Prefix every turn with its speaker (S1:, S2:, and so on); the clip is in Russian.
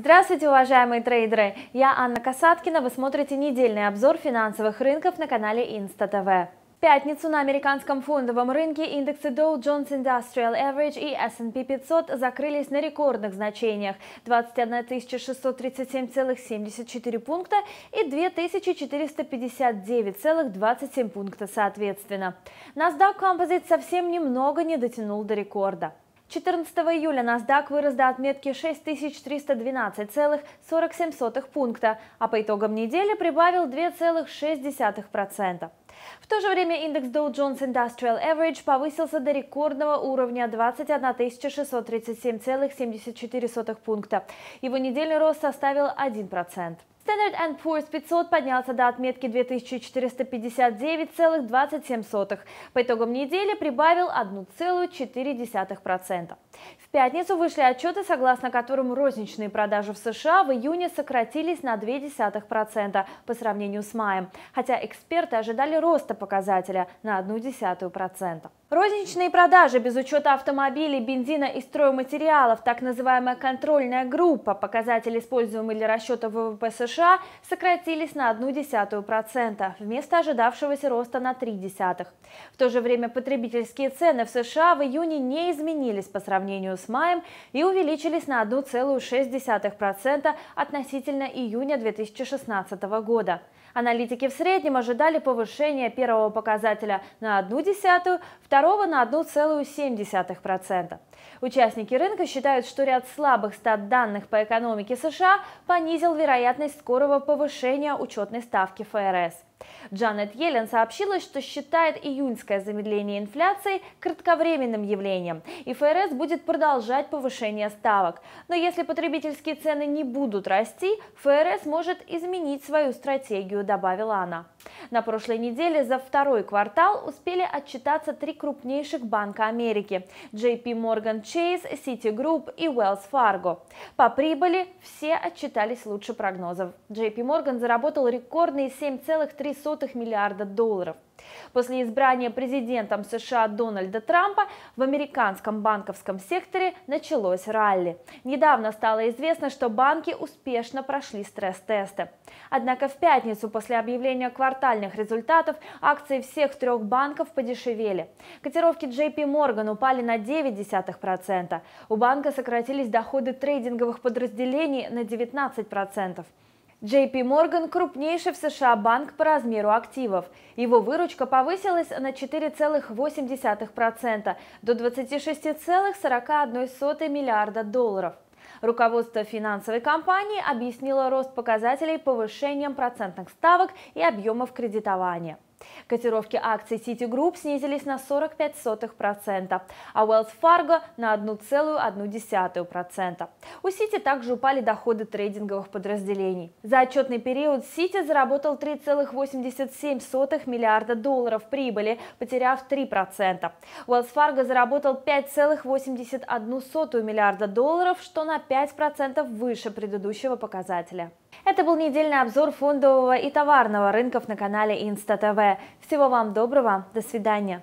S1: Здравствуйте, уважаемые трейдеры! Я Анна Касаткина. Вы смотрите недельный обзор финансовых рынков на канале InstaTV. В пятницу на американском фондовом рынке индексы Dow Jones Industrial Average и S&P 500 закрылись на рекордных значениях 21 637,74 пункта и 2459,27 пункта соответственно. NASDAQ Composite совсем немного не дотянул до рекорда. 14 июля NASDAQ вырос до отметки 6312,47 пункта, а по итогам недели прибавил 2,6%. В то же время индекс Dow Jones Industrial Average повысился до рекордного уровня 21 637,74 пункта. Его недельный рост составил 1%. Standard Poor's 500 поднялся до отметки 2459,27. По итогам недели прибавил 1,4%. В пятницу вышли отчеты, согласно которым розничные продажи в США в июне сократились на 0,2% по сравнению с маем, хотя эксперты ожидали роста показателя на 0,1%. Розничные продажи без учета автомобилей, бензина и стройматериалов, так называемая контрольная группа, показатель, используемый для расчета ВВП США, сократились на процента вместо ожидавшегося роста на 0,3%. В то же время потребительские цены в США в июне не изменились по сравнению с маем и увеличились на 1,6% относительно июня 2016 года. Аналитики в среднем ожидали повышения первого показателя на 0,1%, 2 на 1,7%. Участники рынка считают, что ряд слабых стат данных по экономике США понизил вероятность скорого повышения учетной ставки ФРС. Джанет Йеллен сообщила, что считает июньское замедление инфляции кратковременным явлением, и ФРС будет продолжать повышение ставок. Но если потребительские цены не будут расти, ФРС может изменить свою стратегию, добавила она. На прошлой неделе за второй квартал успели отчитаться три крупнейших банка Америки – JP Morgan Chase, Citigroup и Wells Fargo. По прибыли все отчитались лучше прогнозов. JP Morgan заработал рекордные 7,3 0,03 миллиарда долларов. После избрания президентом США Дональда Трампа в американском банковском секторе началось ралли. Недавно стало известно, что банки успешно прошли стресс-тесты. Однако в пятницу после объявления квартальных результатов акции всех трех банков подешевели. Котировки JP Morgan упали на 0,9%. У банка сократились доходы трейдинговых подразделений на 19%. JP Morgan – крупнейший в США банк по размеру активов. Его выручка повысилась на 4,8% до 26,41 миллиарда долларов. Руководство финансовой компании объяснило рост показателей повышением процентных ставок и объемов кредитования. Котировки акций Citigroup снизились на 45%, а Wells Fargo на 1,1%. У Сити также упали доходы трейдинговых подразделений. За отчетный период Сити заработал 3,87 миллиарда долларов прибыли, потеряв 3%. Wells Fargo заработал 5,81 миллиарда долларов, что на 5% выше предыдущего показателя. Это был недельный обзор фондового и товарного рынков на канале Инста ТВ. Всего вам доброго, до свидания.